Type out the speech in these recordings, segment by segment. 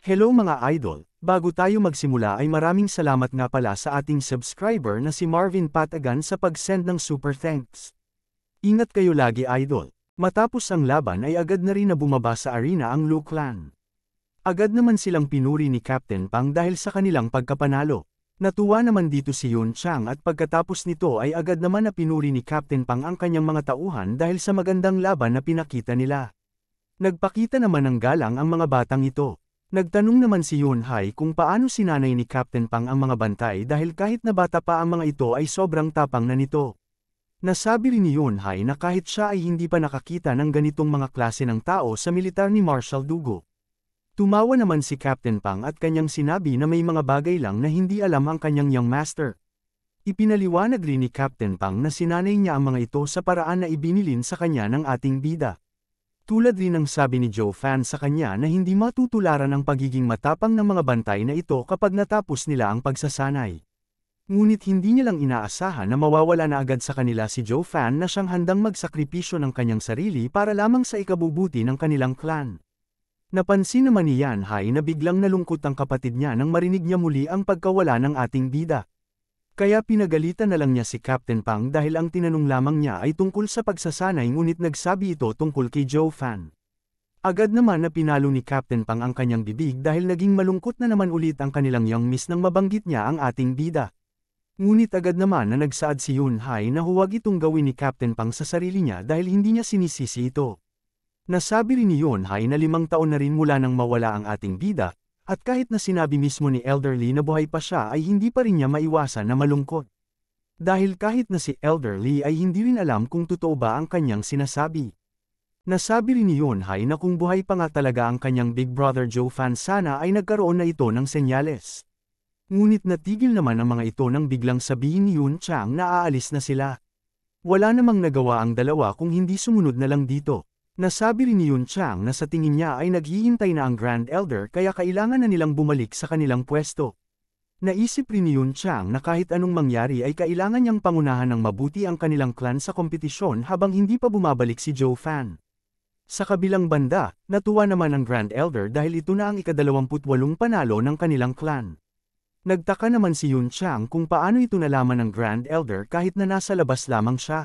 Hello mga idol, bago tayo magsimula ay maraming salamat nga pala sa ating subscriber na si Marvin Patagan sa pag-send ng super thanks. Ingat kayo lagi idol. Matapos ang laban ay agad na rin na bumaba sa arena ang Lu Clan. Agad naman silang pinuri ni Captain Pang dahil sa kanilang pagkapanalo. Natuwa naman dito si Yun Chang at pagkatapos nito ay agad naman na pinuri ni Captain Pang ang kanyang mga tauhan dahil sa magandang laban na pinakita nila. Nagpakita naman ng galang ang mga batang ito. Nagtanong naman si Yunhai kung paano sinanay ni Captain Pang ang mga bantay dahil kahit na bata pa ang mga ito ay sobrang tapang na nito. Nasabi rin ni Yunhai na kahit siya ay hindi pa nakakita ng ganitong mga klase ng tao sa militar ni Marshal Dugo. Tumawa naman si Captain Pang at kanyang sinabi na may mga bagay lang na hindi alam ang kanyang young master. Ipinaliwanag rin ni Captain Pang na sinanay niya ang mga ito sa paraan na ibinilin sa kanya ng ating bida. Tulad din ang sabi ni Joe Fan sa kanya na hindi matutularan ang pagiging matapang ng mga bantay na ito kapag natapos nila ang pagsasanay. Ngunit hindi niya lang inaasahan na mawawala na agad sa kanila si Joe Fan na siyang handang magsakripisyo ng kanyang sarili para lamang sa ikabubuti ng kanilang clan. Napansin naman ni Yan Hai na biglang nalungkot ang kapatid niya nang marinig niya muli ang pagkawala ng ating bida. Kaya pinagalitan na lang niya si Captain Pang dahil ang tinanong lamang niya ay tungkol sa pagsasanay ngunit nagsabi ito tungkol kay Joe Fan. Agad naman na pinalo ni Captain Pang ang kanyang bibig dahil naging malungkot na naman ulit ang kanilang young miss nang mabanggit niya ang ating bida. Ngunit agad naman na nagsaad si Yun Hai na huwag itong gawin ni Captain Pang sa sarili niya dahil hindi niya sinisisi ito. Nasabi rin ni Yun Hai na limang taon na rin mula nang mawala ang ating bida, at kahit na sinabi mismo ni Elder Lee na buhay pa siya ay hindi pa rin niya maiwasan na malungkot. Dahil kahit na si Elder Lee ay hindi rin alam kung totoo ba ang kanyang sinasabi. Nasabi rin ni Yonhai na kung buhay pa nga talaga ang kanyang Big Brother Joe fan sana ay nagkaroon na ito ng senyales. Ngunit natigil naman ang mga ito nang biglang sabihin ni Yun Chang na aalis na sila. Wala namang nagawa ang dalawa kung hindi sumunod na lang dito. Nasabi rin ni Yun Chang na sa tingin niya ay naghihintay na ang Grand Elder kaya kailangan na nilang bumalik sa kanilang pwesto. Naisip rin ni Yun Chang na kahit anong mangyari ay kailangan niyang pangunahan ng mabuti ang kanilang clan sa kompetisyon habang hindi pa bumabalik si Joe Fan. Sa kabilang banda, natuwa naman ang Grand Elder dahil ito na ang ikadalawamputwalong panalo ng kanilang clan. Nagtaka naman si Yun Chang kung paano ito nalaman ng Grand Elder kahit na nasa labas lamang siya.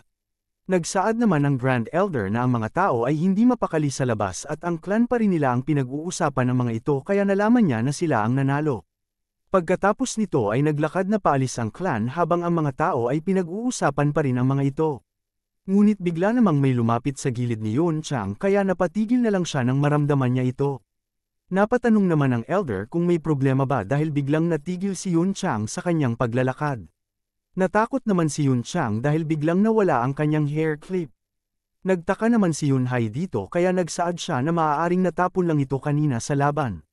Nagsaad naman ang Grand Elder na ang mga tao ay hindi mapakali sa labas at ang clan pa rin nila ang pinag-uusapan ng mga ito kaya nalaman niya na sila ang nanalo. Pagkatapos nito ay naglakad na paalis ang clan habang ang mga tao ay pinag-uusapan pa rin ang mga ito. Ngunit bigla namang may lumapit sa gilid ni Yun Chang kaya napatigil na lang siya nang maramdaman niya ito. Napatanong naman ang elder kung may problema ba dahil biglang natigil si Yun Chang sa kanyang paglalakad. Natakot naman si Yun Chang dahil biglang nawala ang kanyang hair clip. Nagtaka naman si Yun Hai dito kaya nagsaad siya na maaaring natapon lang ito kanina sa laban.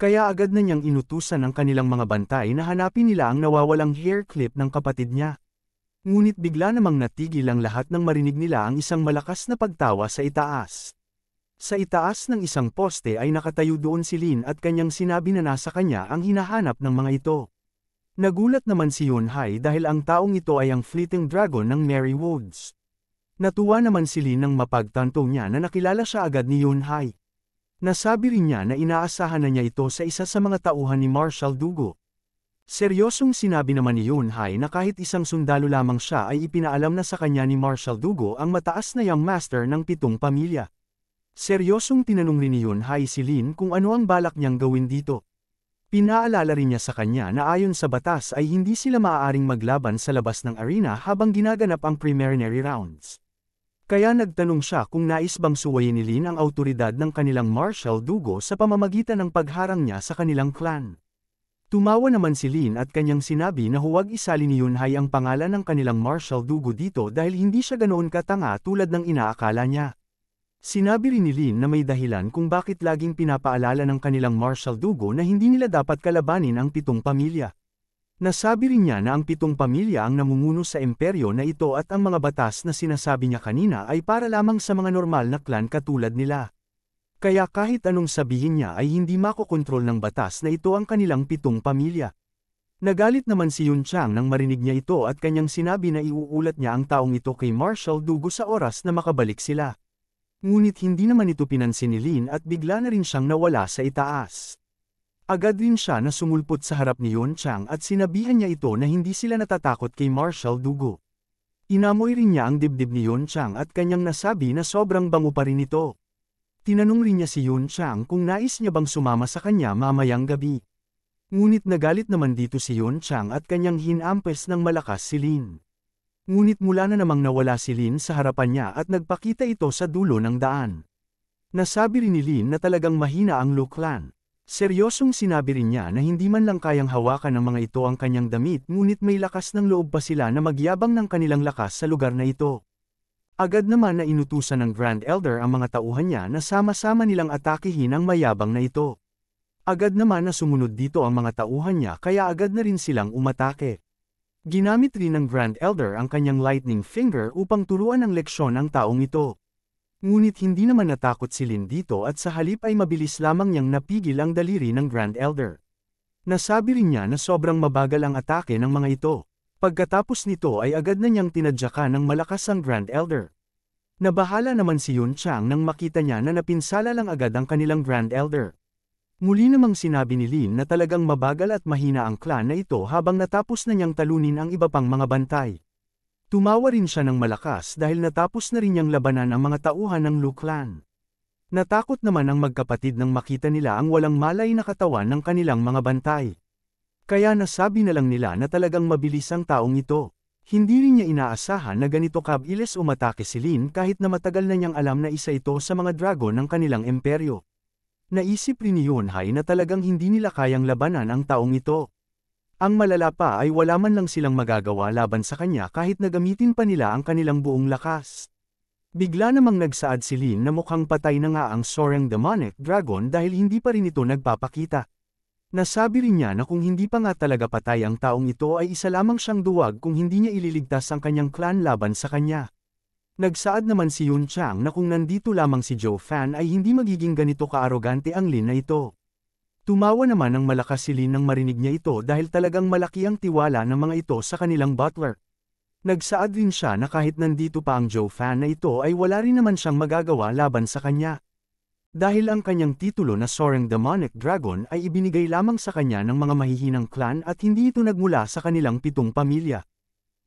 Kaya agad na niyang inutusan ang kanilang mga bantay na hanapin nila ang nawawalang hair clip ng kapatid niya. Ngunit bigla namang natigil ang lahat nang marinig nila ang isang malakas na pagtawa sa itaas. Sa itaas ng isang poste ay nakatayo doon si Lin at kanyang sinabi na nasa kanya ang hinahanap ng mga ito. Nagulat naman si Yunhai dahil ang taong ito ay ang fleeting dragon ng Mary Woods. Natuwa naman si Lin nang mapagtanto niya na nakilala siya agad ni Yunhai. Nasabi rin niya na inaasahan na niya ito sa isa sa mga tauhan ni Marshal Dugo. Seryosong sinabi naman ni Yunhai na kahit isang sundalo lamang siya ay ipinaalam na sa kanya ni Marshal Dugo ang mataas na young master ng pitong pamilya. Seryosong tinanong rin ni Yunhai si Lin kung ano ang balak niyang gawin dito. Pinaalala rin niya sa kanya na ayon sa batas ay hindi sila maaaring maglaban sa labas ng arena habang ginaganap ang preliminary rounds. Kaya nagtanong siya kung nais bang suwayin ni Lin ang autoridad ng kanilang Marshal Dugo sa pamamagitan ng pagharang niya sa kanilang clan. Tumawa naman si Lin at kanyang sinabi na huwag isali ni Yunhai ang pangalan ng kanilang Marshal Dugo dito dahil hindi siya ganoon katanga tulad ng inaakala niya. Sinabi rin ni Lin na may dahilan kung bakit laging pinapaalala ng kanilang Marshal Dugo na hindi nila dapat kalabanin ang pitong pamilya. Nasabi rin niya na ang pitong pamilya ang namumuno sa imperyo na ito at ang mga batas na sinasabi niya kanina ay para lamang sa mga normal na klan katulad nila. Kaya kahit anong sabihin niya ay hindi makokontrol ng batas na ito ang kanilang pitong pamilya. Nagalit naman si Yun Chang nang marinig niya ito at kanyang sinabi na iuulat niya ang taong ito kay Marshal Dugo sa oras na makabalik sila. Ngunit hindi naman ito pinansin ni Lin at bigla na rin siyang nawala sa itaas. Agad rin siya na sumulpot sa harap ni Yon Chang at sinabihan niya ito na hindi sila natatakot kay Marshall Dugo. Inamoy rin niya ang dibdib ni Yon Chang at kanyang nasabi na sobrang bango pa rin ito. Tinanong rin niya si Yun Chang kung nais niya bang sumama sa kanya mamayang gabi. Ngunit nagalit naman dito si Yun Chang at kanyang hinampes ng malakas si Lin. Ngunit mula na namang nawala si Lin sa harapan niya at nagpakita ito sa dulo ng daan. Nasabi rin ni Lin na talagang mahina ang Luklan. Seryosong sinabi rin niya na hindi man lang kayang hawakan ng mga ito ang kanyang damit ngunit may lakas ng loob pa sila na magyabang ng kanilang lakas sa lugar na ito. Agad naman na inutusan ng Grand Elder ang mga tauhan niya na sama-sama nilang atakihin ang mayabang na ito. Agad naman na sumunod dito ang mga tauhan niya kaya agad na rin silang umatake. Ginamit rin ng Grand Elder ang kanyang lightning finger upang turuan ng leksyon ang taong ito. Ngunit hindi naman natakot si Lin dito at sa halip ay mabilis lamang niyang napigil ang daliri ng Grand Elder. Nasabi rin niya na sobrang mabagal ang atake ng mga ito. Pagkatapos nito ay agad na niyang tinadyakan ng malakas ang Grand Elder. Nabahala naman si Yun Chang nang makita niya na napinsala lang agad ang kanilang Grand Elder. Muli namang sinabi ni Lin na talagang mabagal at mahina ang klan na ito habang natapos na niyang talunin ang iba pang mga bantay. Tumawa rin siya ng malakas dahil natapos na rin niyang labanan ang mga tauhan ng Lu clan. Natakot naman ang magkapatid nang makita nila ang walang malay na katawan ng kanilang mga bantay. Kaya nasabi na lang nila na talagang mabilis ang taong ito. Hindi rin niya inaasahan na ganito kabilis umatake si Lin kahit na matagal na niyang alam na isa ito sa mga dragon ng kanilang imperyo. Naisip rin ni Yunhai na talagang hindi nila kayang labanan ang taong ito. Ang malala pa ay wala man lang silang magagawa laban sa kanya kahit nagamitin pa nila ang kanilang buong lakas. Bigla namang nagsaad si Lin na mukhang patay na nga ang Sorang Demonic Dragon dahil hindi pa rin ito nagpapakita. Nasabi rin niya na kung hindi pa nga talaga patay ang taong ito ay isa lamang siyang duwag kung hindi niya ililigtas ang kanyang clan laban sa kanya. Nagsaad naman si Yun Chang na kung nandito lamang si Joe Fan ay hindi magiging ganito kaarogante ang Lin na ito. Tumawa naman ang malakas si Lin nang marinig niya ito dahil talagang malaki ang tiwala ng mga ito sa kanilang butler. Nagsaad din siya na kahit nandito pa ang Joe Fan na ito ay wala rin naman siyang magagawa laban sa kanya. Dahil ang kanyang titulo na Soaring Demonic Dragon ay ibinigay lamang sa kanya ng mga mahihinang clan at hindi ito nagmula sa kanilang pitong pamilya.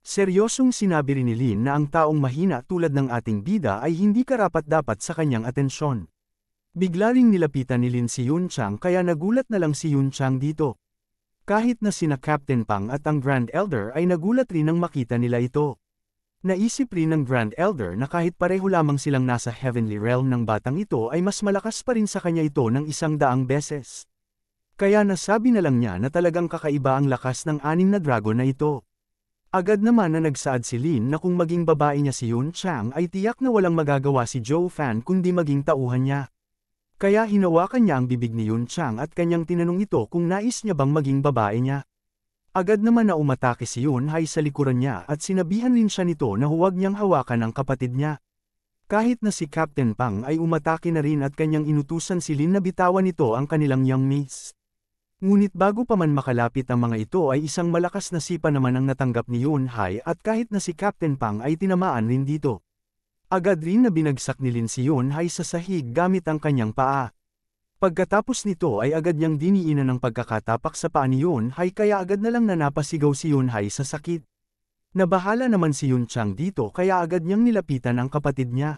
Seryosong sinabi rin ni Lin na ang taong mahina tulad ng ating bida ay hindi karapat-dapat sa kanyang atensyon. Bigla ring nilapitan ni Lin si Yun Chang kaya nagulat na lang si Yun Chang dito. Kahit na sina Captain Pang at ang Grand Elder ay nagulat rin nang makita nila ito. Naisip rin ng Grand Elder na kahit pareho lamang silang nasa Heavenly Realm ng batang ito ay mas malakas pa rin sa kanya ito ng isang daang beses. Kaya nasabi na lang niya na talagang kakaiba ang lakas ng anim na dragon na ito. Agad naman na nagsad si Lin na kung maging babae niya si Yun Chang ay tiyak na walang magagawa si Joe Fan kundi maging tauhan niya. Kaya hinawakan niya ang bibig ni Yun Chang at kanyang tinanong ito kung nais niya bang maging babae niya. Agad naman na umatake si Yun Hai sa likuran niya at sinabihan rin siya nito na huwag niyang hawakan ang kapatid niya. Kahit na si Captain Pang ay umatake na rin at kanyang inutusan si Lin na bitawan nito ang kanilang young mates. Ngunit bago pa man makalapit ang mga ito ay isang malakas na sipa naman ang natanggap ni Yun Hai at kahit na si Captain Pang ay tinamaan rin dito. Agad rin na binagsak ni Lin si Yun Hai sa sahig gamit ang kanyang paa. Pagkatapos nito ay agad niyang diniinan ng pagkakatapak sa paa ni Yun Hai kaya agad na lang nanapasigaw si Yun Hai sa sakit. Nabahala naman si Yun Chang dito kaya agad niyang nilapitan ang kapatid niya.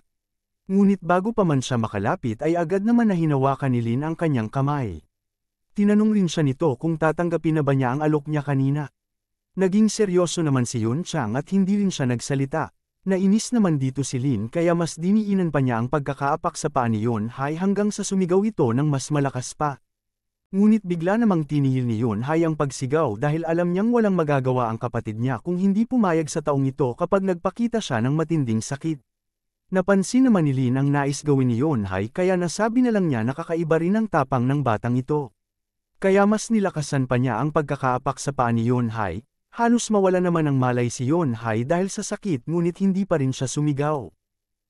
Ngunit bago pa man siya makalapit ay agad naman na hinawakan ni Lin ang kanyang kamay. Tinanong rin siya nito kung tatanggapin na ba niya ang alok niya kanina. Naging seryoso naman si Yun Chang at hindi rin siya nagsalita. Nainis naman dito si Lin kaya mas diniinan pa niya ang pagkakaapak sa paa ni Yun Hai hanggang sa sumigaw ito ng mas malakas pa. Ngunit bigla namang tinihil ni Yun Hai ang pagsigaw dahil alam niyang walang magagawa ang kapatid niya kung hindi pumayag sa taong ito kapag nagpakita siya ng matinding sakit. Napansin naman ni Lin ang nais gawin ni Yun Hai kaya nasabi na lang niya nakakaiba rin ang tapang ng batang ito. Kaya mas nilakasan pa niya ang pagkakaapak sa paa ni Yonhai, halos mawala naman ang malay si Yonhai dahil sa sakit ngunit hindi pa rin siya sumigaw.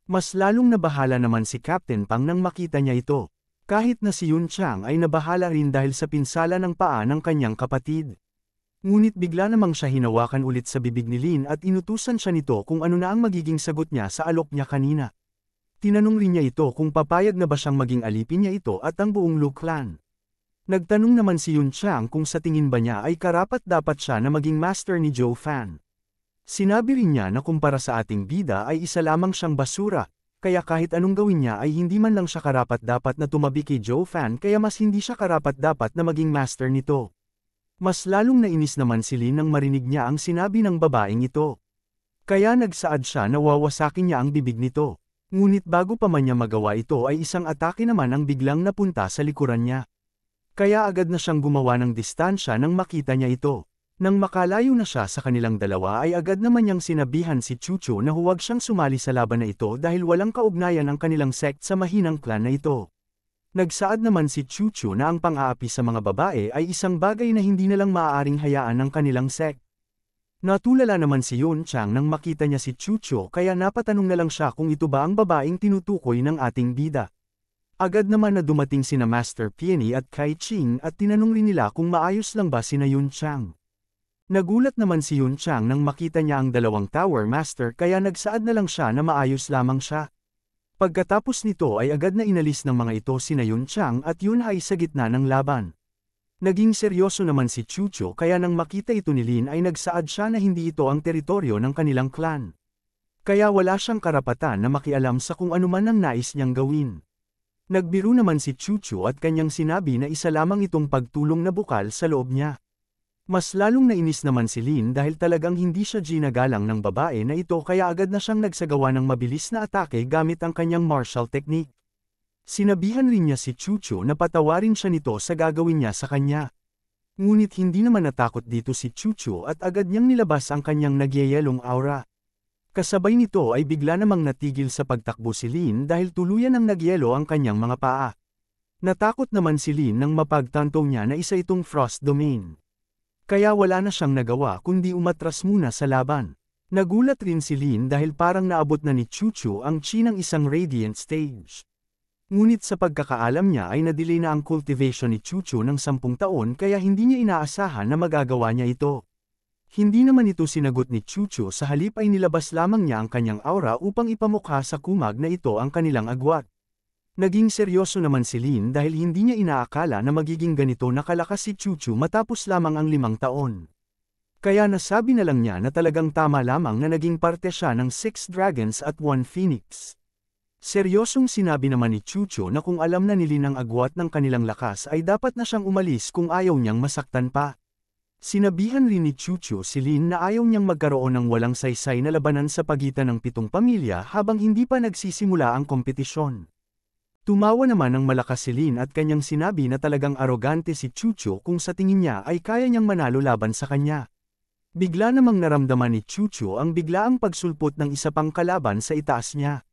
Mas lalong nabahala naman si Captain Pang nang makita niya ito. Kahit na si Yun Chang ay nabahala rin dahil sa pinsala ng paa ng kanyang kapatid. Ngunit bigla namang siya hinawakan ulit sa bibig ni Lin at inutusan siya nito kung ano na ang magiging sagot niya sa alok niya kanina. Tinanong rin niya ito kung papayag na ba siyang maging alipin niya ito at ang buong Lu clan. Nagtanong naman si Yun Chang kung sa tingin ba niya ay karapat-dapat siya na maging master ni Joe Fan. Sinabi rin niya na kumpara sa ating bida ay isa lamang siyang basura, kaya kahit anong gawin niya ay hindi man lang siya karapat-dapat na tumabi kay Joe Fan kaya mas hindi siya karapat-dapat na maging master nito. Mas lalong nainis naman si Lin nang marinig niya ang sinabi ng babaeng ito. Kaya nagsaad siya na wawasakin niya ang bibig nito. Ngunit bago pa man niya magawa ito ay isang atake naman ang biglang napunta sa likuran niya. Kaya agad na siyang gumawa ng distansya nang makita niya ito. Nang makalayo na siya sa kanilang dalawa ay agad naman niyang sinabihan si Chucho na huwag siyang sumali sa laban na ito dahil walang kaugnayan ang kanilang sect sa mahinang klan na ito. Nagsaad naman si Chucho na ang pang-aapi sa mga babae ay isang bagay na hindi na lang maaaring hayaan ng kanilang sect. Natulala naman si Yun Chang nang makita niya si Chucho kaya napatanong na lang siya kung ito ba ang babaeng tinutukoy ng ating bida. Agad naman na dumating sina Master Pieni at Kai Ching at tinanong rin nila kung maayos lang ba sina Yun Chang. Nagulat naman si Yun Chang nang makita niya ang dalawang Tower Master kaya nagsaad na lang siya na maayos lamang siya. Pagkatapos nito ay agad na inalis ng mga ito sina Yun Chang at Yun Hai sa gitna ng laban. Naging seryoso naman si Chucho kaya nang makita ito ni Lin ay nagsaad siya na hindi ito ang teritoryo ng kanilang clan. Kaya wala siyang karapatan na makialam sa kung anuman ang nais niyang gawin. Nagbiro naman si Chuchu at kanyang sinabi na isa lamang itong pagtulong na bukal sa loob niya. Mas lalong nainis naman si Lin dahil talagang hindi siya ginagalang ng babae na ito kaya agad na siyang nagsagawa ng mabilis na atake gamit ang kanyang martial technique. Sinabihan rin niya si Chuchu na patawarin siya nito sa gagawin niya sa kanya. Ngunit hindi naman natakot dito si Chuchu at agad niyang nilabas ang kanyang nagyayelong aura. Kasabay nito ay bigla namang natigil sa pagtakbo si Lin dahil tuluyan ng nagyelo ang kanyang mga paa. Natakot naman si Lin nang mapagtanto niya na isa itong frost domain. Kaya wala na siyang nagawa kundi umatras muna sa laban. Nagulat rin si Lin dahil parang naabot na ni Chuchu ang chi ng isang radiant stage. Ngunit sa pagkakaalam niya ay nadelay na ang cultivation ni Chuchu ng sampung taon kaya hindi niya inaasahan na magagawa niya ito. Hindi naman ito sinagot ni Chucho sa halip ay nilabas lamang niya ang kanyang aura upang ipamukha sa kumag na ito ang kanilang agwat. Naging seryoso naman si Lin dahil hindi niya inaakala na magiging ganito nakalakas si Chuchu matapos lamang ang limang taon. Kaya nasabi na lang niya na talagang tama lamang na naging parte siya ng Six Dragons at One Phoenix. Seryosong sinabi naman ni Chuchu na kung alam na ni Lin ang agwat ng kanilang lakas ay dapat na siyang umalis kung ayaw niyang masaktan pa. Sinabihan rin ni Chuchu si Lin na ayaw niyang magkaroon ng walang saysay na labanan sa pagitan ng pitong pamilya habang hindi pa nagsisimula ang kompetisyon. Tumawa naman ng malakas si Lin at kanyang sinabi na talagang arogante si Chuchu kung sa tingin niya ay kaya niyang manalo laban sa kanya. Bigla namang naramdaman ni Chuchu ang biglaang pagsulpot ng isa pang kalaban sa itaas niya.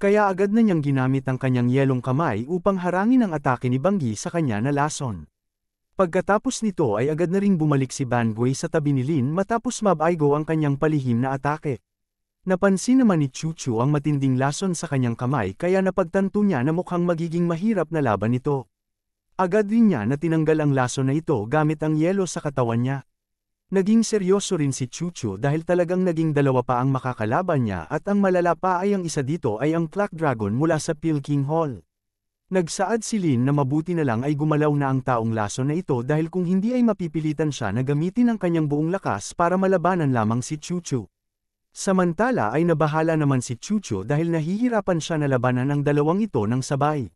Kaya agad na niyang ginamit ang kanyang yelong kamay upang harangin ang atake ni Banggi sa kanya na lason. Pagkatapos nito ay agad na ring bumalik si Bangwei sa tabi ni Lin matapos mabaygo ang kanyang palihim na atake. Napansin naman ni Chuchu ang matinding lason sa kanyang kamay kaya napagtanto niya na mukhang magiging mahirap na laban ito. Agad din niya na tinanggal ang lason na ito gamit ang yelo sa katawan niya. Naging seryoso rin si Chuchu dahil talagang naging dalawa pa ang makakalaban niya at ang malala pa ay ang isa dito ay ang Clock Dragon mula sa Pilking Hall. Nagsaad si Lin na mabuti na lang ay gumalaw na ang taong laso na ito dahil kung hindi ay mapipilitan siya na gamitin ang kanyang buong lakas para malabanan lamang si Chuchu. Samantala ay nabahala naman si Chuchu dahil nahihirapan siya na labanan ang dalawang ito ng sabay.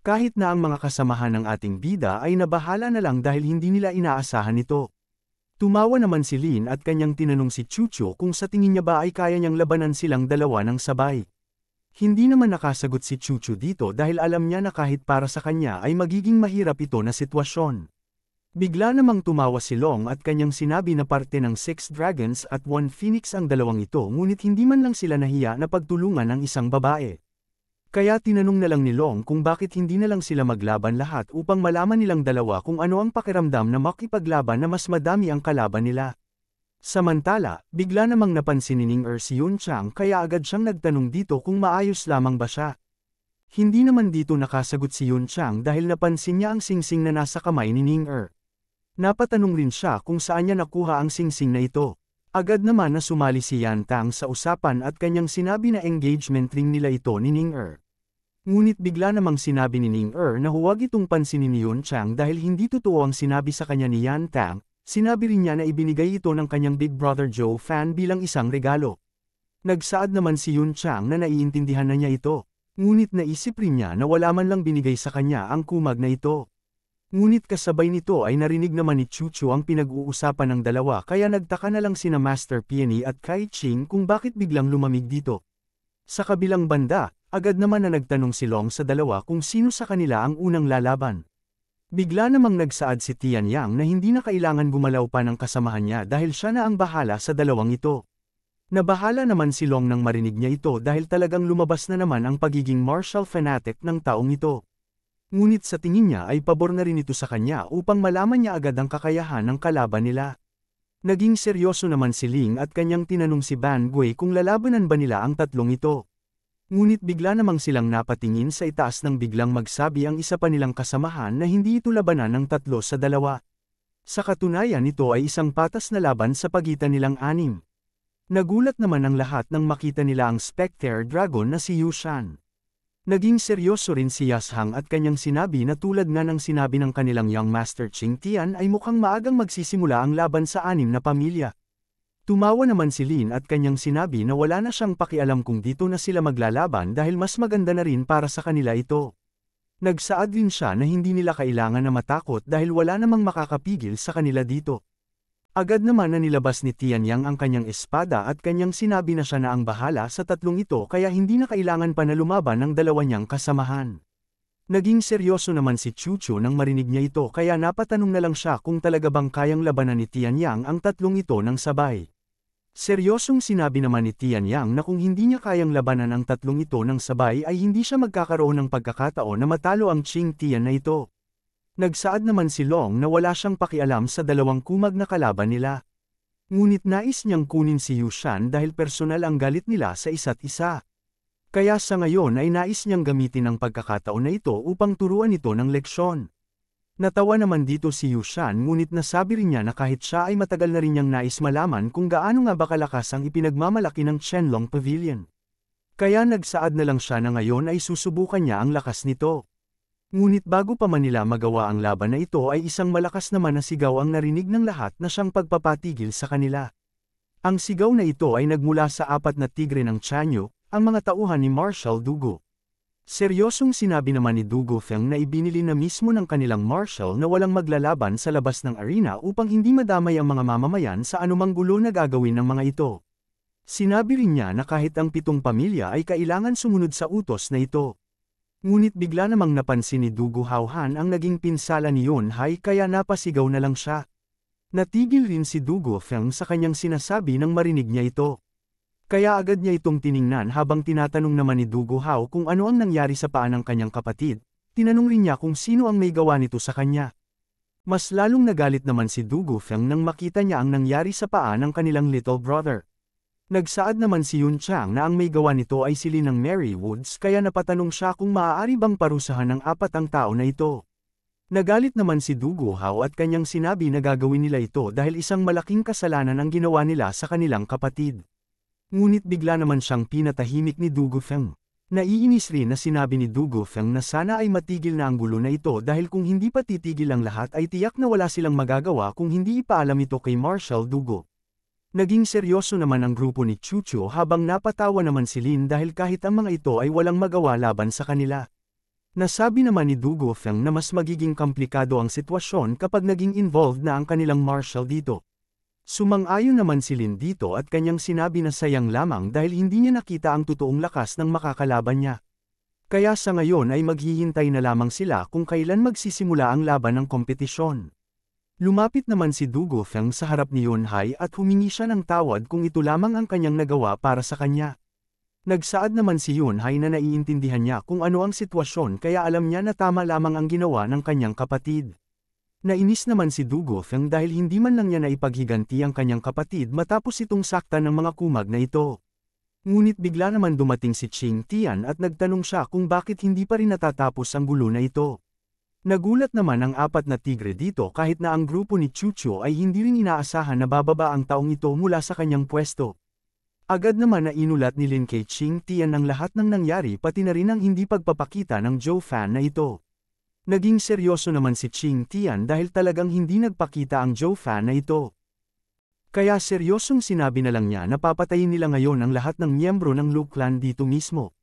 Kahit na ang mga kasamahan ng ating bida ay nabahala na lang dahil hindi nila inaasahan ito. Tumawa naman si Lin at kanyang tinanong si Chucho kung sa tingin niya ba ay kaya niyang labanan silang dalawa ng sabay. Hindi naman nakasagot si Chuchu dito dahil alam niya na kahit para sa kanya ay magiging mahirap ito na sitwasyon. Bigla namang tumawa si Long at kanyang sinabi na parte ng Six Dragons at One Phoenix ang dalawang ito ngunit hindi man lang sila nahiya na pagtulungan ng isang babae. Kaya tinanong na lang ni Long kung bakit hindi na lang sila maglaban lahat upang malaman nilang dalawa kung ano ang pakiramdam na makipaglaban na mas madami ang kalaban nila. Samantala, bigla namang napansin ni Ning Er si Yun Chang kaya agad siyang nagtanong dito kung maayos lamang ba siya. Hindi naman dito nakasagot si Yun Chang dahil napansin niya ang singsing na nasa kamay ni Ning Er. Napatanong rin siya kung saan niya nakuha ang singsing na ito. Agad naman na sumali si Yan Tang sa usapan at kanyang sinabi na engagement ring nila ito ni Ning Er. Ngunit bigla namang sinabi ni Ning Er na huwag itong pansinin ni Yun Chang dahil hindi totoo ang sinabi sa kanya ni Yan Tang Sinabi rin niya na ibinigay ito ng kanyang Big Brother Joe fan bilang isang regalo. Nagsaad naman si Yun Chang na naiintindihan na niya ito. Ngunit naisip rin niya na wala man lang binigay sa kanya ang kumag na ito. Ngunit kasabay nito ay narinig naman ni Chuchu ang pinag-uusapan ng dalawa kaya nagtaka na lang sina Master Peony at Kai Ching kung bakit biglang lumamig dito. Sa kabilang banda, agad naman na nagtanong si Long sa dalawa kung sino sa kanila ang unang lalaban. Bigla namang nagsaad si Tian Yang na hindi na kailangan gumalaw pa ng kasamahan niya dahil siya na ang bahala sa dalawang ito. Nabahala naman si Long nang marinig niya ito dahil talagang lumabas na naman ang pagiging martial fanatic ng taong ito. Ngunit sa tingin niya ay pabor na rin ito sa kanya upang malaman niya agad ang kakayahan ng kalaban nila. Naging seryoso naman si Ling at kanyang tinanong si Ban Gui kung lalabanan ba nila ang tatlong ito. Ngunit bigla namang silang napatingin sa itaas nang biglang magsabi ang isa pa nilang kasamahan na hindi ito labanan ng tatlo sa dalawa. Sa katunayan ito ay isang patas na laban sa pagitan nilang anim. Nagulat naman ang lahat nang makita nila ang Spectre Dragon na si Yushan. Naging seryoso rin si Yashang at kanyang sinabi na tulad nga ng sinabi ng kanilang young master Ching Tian ay mukhang maagang magsisimula ang laban sa anim na pamilya. Tumawa naman si Lin at kanyang sinabi na wala na siyang pakialam kung dito na sila maglalaban dahil mas maganda na rin para sa kanila ito. Nagsaad din siya na hindi nila kailangan na matakot dahil wala namang makakapigil sa kanila dito. Agad naman na nilabas ni Tian Yang ang kanyang espada at kanyang sinabi na siya na ang bahala sa tatlong ito kaya hindi na kailangan pa na lumaban ng dalawa niyang kasamahan. Naging seryoso naman si Chu Chu nang marinig niya ito kaya napatanong na lang siya kung talaga bang kayang labanan ni Tian Yang ang tatlong ito ng sabay. Seryosong sinabi naman ni Tian Yang na kung hindi niya kayang labanan ang tatlong ito ng sabay ay hindi siya magkakaroon ng pagkakataon na matalo ang Ching Tian na ito. Nagsaad naman si Long na wala siyang pakialam sa dalawang kumag na kalaban nila. Ngunit nais niyang kunin si Yushan dahil personal ang galit nila sa isa't isa. Kaya sa ngayon ay nais niyang gamitin ang pagkakataon na ito upang turuan ito ng leksyon. Natawa naman dito si Yushan ngunit nasabi rin niya na kahit siya ay matagal na rin niyang nais malaman kung gaano nga ba kalakas ang ipinagmamalaki ng Chenlong Pavilion. Kaya nagsaad na lang siya na ngayon ay susubukan niya ang lakas nito. Ngunit bago pa man nila magawa ang laban na ito ay isang malakas naman na sigaw ang narinig ng lahat na siyang pagpapatigil sa kanila. Ang sigaw na ito ay nagmula sa apat na tigre ng Chanyu, ang mga tauhan ni Marshal Dugo. Seryosong sinabi naman ni Dugothyang na ibinili na mismo ng kanilang marshal na walang maglalaban sa labas ng arena upang hindi madamay ang mga mamamayan sa anumang gulo na gagawin ng mga ito. Sinabi rin niya na kahit ang pitong pamilya ay kailangan sumunod sa utos na ito. Ngunit bigla namang napansin ni Dugu Hauhan ang naging pinsala ni Yun kaya napasigaw na lang siya. Natigil rin si Dugu Feng sa kanyang sinasabi nang marinig niya ito. Kaya agad niya itong tiningnan habang tinatanong naman ni Dugo Hao kung ano ang nangyari sa paa ng kanyang kapatid, tinanong rin niya kung sino ang may gawa nito sa kanya. Mas lalong nagalit naman si Dugo Feng nang makita niya ang nangyari sa paa ng kanilang little brother. Nagsaad naman si Yun Chang na ang may gawa nito ay sili ng Mary Woods kaya napatanong siya kung maaari bang parusahan ng apat ang tao na ito. Nagalit naman si Dugo Hao at kanyang sinabi na gagawin nila ito dahil isang malaking kasalanan ang ginawa nila sa kanilang kapatid. Ngunit bigla naman siyang pinatahimik ni Dugo Feng. Naiinis rin na sinabi ni Dugo Feng na sana ay matigil na ang gulo na ito dahil kung hindi pa titigil ang lahat ay tiyak na wala silang magagawa kung hindi ipaalam ito kay Marshall Dugo. Naging seryoso naman ang grupo ni Chucho habang napatawa naman si Lin dahil kahit ang mga ito ay walang magawa laban sa kanila. Nasabi naman ni Dugo Feng na mas magiging komplikado ang sitwasyon kapag naging involved na ang kanilang Marshall dito. Sumang-ayon naman si Lin dito at kanyang sinabi na sayang lamang dahil hindi niya nakita ang totoong lakas ng makakalaban niya. Kaya sa ngayon ay maghihintay na lamang sila kung kailan magsisimula ang laban ng kompetisyon. Lumapit naman si Dugo Feng sa harap ni Yonhai at humingi siya ng tawad kung ito lamang ang kanyang nagawa para sa kanya. Nagsaad naman si Yonhai na naiintindihan niya kung ano ang sitwasyon kaya alam niya na tama lamang ang ginawa ng kanyang kapatid. Nainis naman si Dugothang dahil hindi man lang niya naipaghiganti ang kanyang kapatid matapos itong sakta ng mga kumag na ito. Ngunit bigla naman dumating si Ching Tian at nagtanong siya kung bakit hindi pa rin natatapos ang gulo na ito. Nagulat naman ang apat na tigre dito kahit na ang grupo ni Chucho ay hindi rin inaasahan na bababa ang taong ito mula sa kanyang pwesto. Agad naman na inulat ni Lin Kei Ching Tian ang lahat ng nangyari pati na rin ang hindi pagpapakita ng Joe fan na ito. Naging seryoso naman si Ching Tian dahil talagang hindi nagpakita ang Zhou Fan na ito. Kaya seryosong sinabi na lang niya na papatayin nila ngayon ang lahat ng miyembro ng Lu Clan dito mismo.